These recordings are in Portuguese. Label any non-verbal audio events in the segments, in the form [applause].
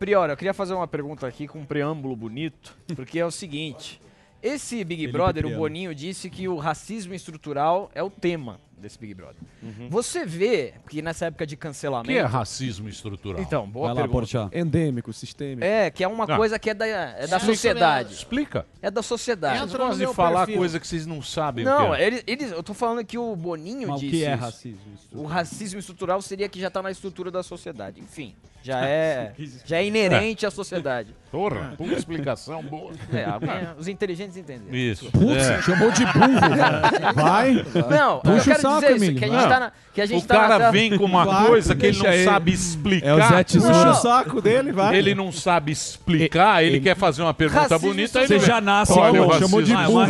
Priora, eu queria fazer uma pergunta aqui com um preâmbulo bonito, porque é o seguinte. Esse Big Felipe Brother, o Boninho disse que o racismo estrutural é o tema desse Big Brother. Uhum. Você vê que nessa época de cancelamento. O que é racismo estrutural? Então, boa Vai pergunta. Lá, Endêmico, sistêmico. É, que é uma ah. coisa que é da, é da sociedade. Explica. É da sociedade. Entra Vocês de falar perfil. coisa que vocês não sabem. Não, é. eles, eu tô falando que o Boninho Mas disse. O que é racismo estrutural? O racismo estrutural seria que já tá na estrutura da sociedade. Enfim, já [laughs] é, já é, é inerente à sociedade. Porra, uma explicação boa. É, os inteligentes ouvintes entenderam. Isso. Putz, é. chamou de burro. [laughs] Vai. Não, Puxa eu quero saco, dizer isso, que a gente tá na, que a gente O tá cara na... vem com uma vai, coisa que ele não ele. sabe explicar. É o Puxa o saco dele, vai. Ele não sabe explicar, é, ele, ele é quer fazer uma pergunta racismo, bonita. Você já nasce com Chamou de burro.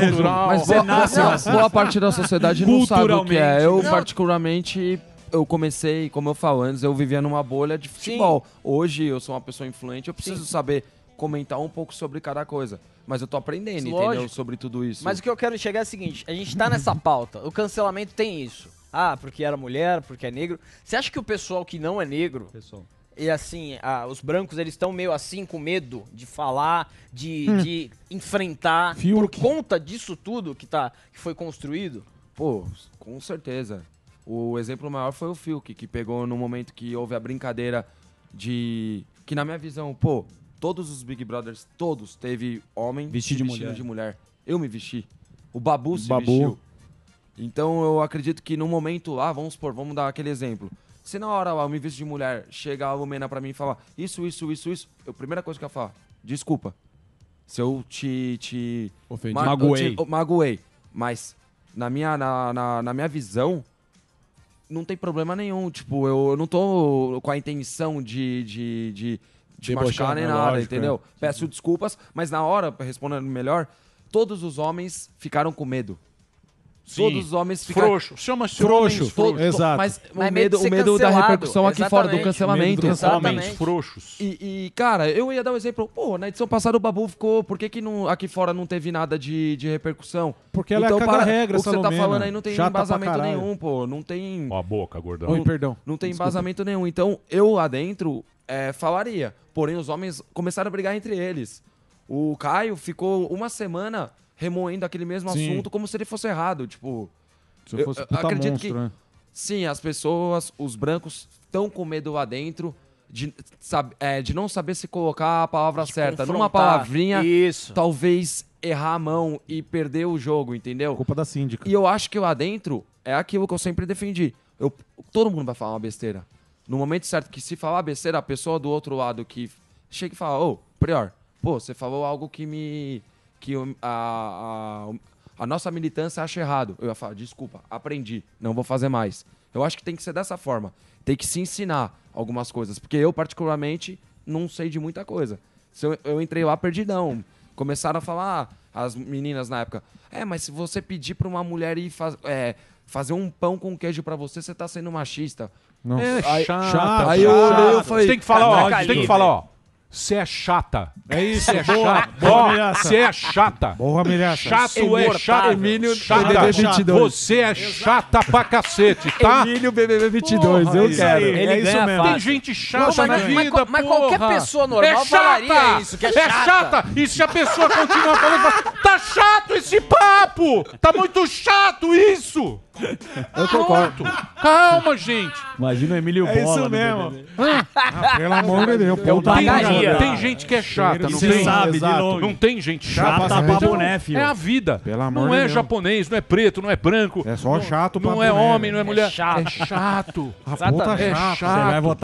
Mas você nasce Boa parte da sociedade não sabe o que é. Eu, particularmente eu comecei, como eu falo antes, eu vivia numa bolha de futebol. Sim. Hoje eu sou uma pessoa influente, eu preciso Sim. saber comentar um pouco sobre cada coisa. Mas eu tô aprendendo, entendeu? Sobre tudo isso. Mas o que eu quero chegar é o seguinte: a gente tá nessa pauta. O cancelamento tem isso. Ah, porque era mulher, porque é negro. Você acha que o pessoal que não é negro. Pessoal. E assim, os brancos eles estão meio assim com medo de falar, de, hum. de enfrentar. Fiuk. Por conta disso tudo que, tá, que foi construído? Pô, com certeza. O exemplo maior foi o Fiuk, que pegou no momento que houve a brincadeira de. Que na minha visão, pô, Todos os Big Brothers, todos, teve homem vestido de, mulher. de mulher. Eu me vesti. O Babu se Babu. vestiu. Então eu acredito que no momento, ah, vamos supor, vamos dar aquele exemplo. Se na hora lá ah, eu me visto de mulher, chega a Lumena pra mim e fala isso, isso, isso, isso, a primeira coisa que eu falo desculpa. Se eu te. te Ofendi. Ma magoei. Te, oh, magoei. Mas na minha, na, na, na, minha visão, não tem problema nenhum. Tipo, eu, eu não tô com a intenção de, de, de te machucar nem né? nada, Lógico, é. entendeu? é. Peço desculpas, mas na hora, respondendo melhor, todos os homens ficaram com medo. Sim. Todos os homens ficaram. Frouxo. Chama-se Frouxo. homens frouxos. Exato. Mas o Mas medo medo, o medo da repercussão aqui fora do cancelamento. Medo do cancelamento. Homens Exatamente. frouxos. E, e, cara, eu ia dar um exemplo. Pô, na edição passada o Babu ficou. Por que, que não, aqui fora não teve nada de, de repercussão? Porque ela então, é a regra O que você tá falando aí não tem Chata embasamento nenhum, pô. Não tem. Ó a boca, gordão. Oi, perdão. Não tem Desculpa. embasamento nenhum. Então, eu adentro, é, falaria. Porém, os homens começaram a brigar entre eles. O Caio ficou uma semana remoendo aquele mesmo Sim. assunto como se ele fosse errado. Tipo, se eu fosse eu, acredito monstro, que. Né? Sim, as pessoas, os brancos, estão com medo lá dentro de, sabe, é, de não saber se colocar a palavra de certa. Numa palavrinha, Isso. talvez errar a mão e perder o jogo, entendeu? Culpa da síndica. E eu acho que lá dentro é aquilo que eu sempre defendi. Eu, todo mundo vai falar uma besteira no momento certo que se falar besteira, a pessoa do outro lado que chega e fala, ô, oh, Prior, pô, você falou algo que me. que a, a, a, nossa militância acha errado. Eu ia falar, desculpa, aprendi, não vou fazer mais. Eu acho que tem que ser dessa forma. Tem que se ensinar algumas coisas. Porque eu, particularmente, não sei de muita coisa. Se eu, eu entrei lá perdidão. Começaram a falar, ah, as meninas na época, é, mas se você pedir para uma mulher ir fazer. É, fazer um pão com queijo para você, você tá sendo machista. Não É aí, chata, Aí eu olhei e falei... Você tem que falar, ó, tem que falar, ó. Você é chata. É isso, é chata. Você é chata. Boa, Milhaça. Chato é chato. Emílio chata. BBB 22. Você é chata pra cacete, tá? Emílio BBB 22, porra, eu quero. Ele é isso mesmo. Tem gente chata na vida, Mas, qualquer pessoa normal é falaria isso, que é, é chata. É chata. E se a pessoa continuar falando, tá chato esse pão papo! Tipo, tá muito chato isso! Eu concordo. Calma, gente. Imagina o Emílio É Bola. isso mesmo. Ah, pelo amor de Deus. Eu pagaria. Tem, é tem gente que é chata, não tem? sabe, de Não tem gente chata. Chata pra então, boné, filho. É a vida. Pelo amor não é Deus. japonês, não é preto, não é branco. É só chato pra é não é boné, homem, não é mulher. chato. É chato. A puta É, é chato. Você vai votar